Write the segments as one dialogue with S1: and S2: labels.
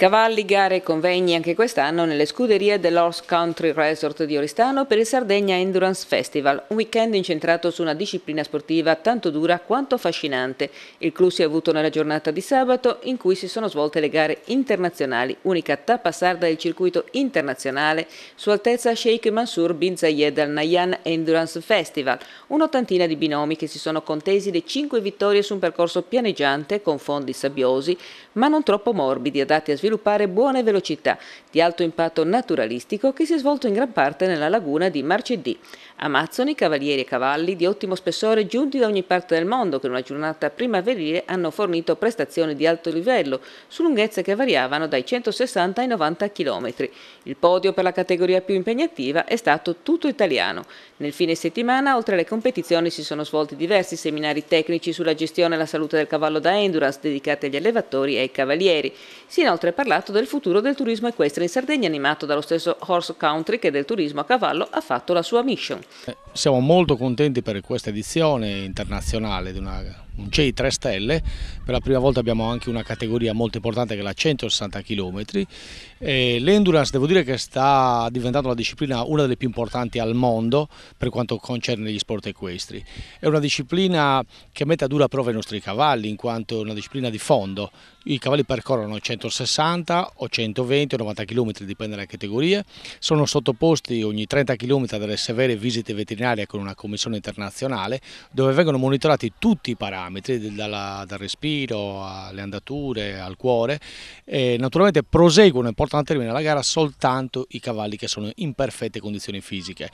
S1: Cavalli, gare e convegni anche quest'anno nelle scuderie dell'Horse Country Resort di Oristano per il Sardegna Endurance Festival, un weekend incentrato su una disciplina sportiva tanto dura quanto affascinante. Il clou si è avuto nella giornata di sabato in cui si sono svolte le gare internazionali, unica tappa sarda del circuito internazionale su altezza Sheikh Mansour bin Zayed al Nayan Endurance Festival, un'ottantina di binomi che si sono contesi le cinque vittorie su un percorso pianeggiante con fondi sabbiosi ma non troppo morbidi adatti a sviluppare sviluppare buone velocità di alto impatto naturalistico che si è svolto in gran parte nella laguna di Marcedì. Amazzoni, cavalieri e cavalli di ottimo spessore giunti da ogni parte del mondo che in una giornata primaverile hanno fornito prestazioni di alto livello su lunghezze che variavano dai 160 ai 90 km. Il podio per la categoria più impegnativa è stato tutto italiano. Nel fine settimana, oltre alle competizioni, si sono svolti diversi seminari tecnici sulla gestione e la salute del cavallo da endurance dedicati agli allevatori e ai cavalieri. Si è inoltre parlato del futuro del turismo equestre in Sardegna, animato dallo stesso Horse Country che del turismo a cavallo ha fatto la sua mission.
S2: Eh, siamo molto contenti per questa edizione internazionale di una un CEI 3 stelle, per la prima volta abbiamo anche una categoria molto importante che è la 160 km. l'endurance devo dire che sta diventando una disciplina una delle più importanti al mondo per quanto concerne gli sport equestri. È una disciplina che mette a dura prova i nostri cavalli in quanto è una disciplina di fondo. I cavalli percorrono 160 o 120 o 90 km, dipende dalle categorie, sono sottoposti ogni 30 km a delle severe visite veterinarie con una commissione internazionale dove vengono monitorati tutti i parametri parametri, dalla, dal respiro alle andature, al cuore. E naturalmente proseguono e portano a termine la gara soltanto i cavalli che sono in perfette condizioni fisiche.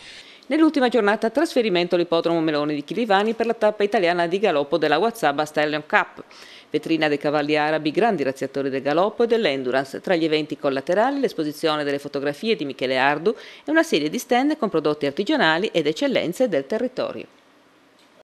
S1: Nell'ultima giornata trasferimento all'ippodromo Meloni di Chilivani per la tappa italiana di galoppo della Whatsapp Stallion Cup. Vetrina dei cavalli arabi, grandi razziatori del galoppo e dell'endurance. Tra gli eventi collaterali l'esposizione delle fotografie di Michele Ardu e una serie di stand con prodotti artigianali ed eccellenze del territorio.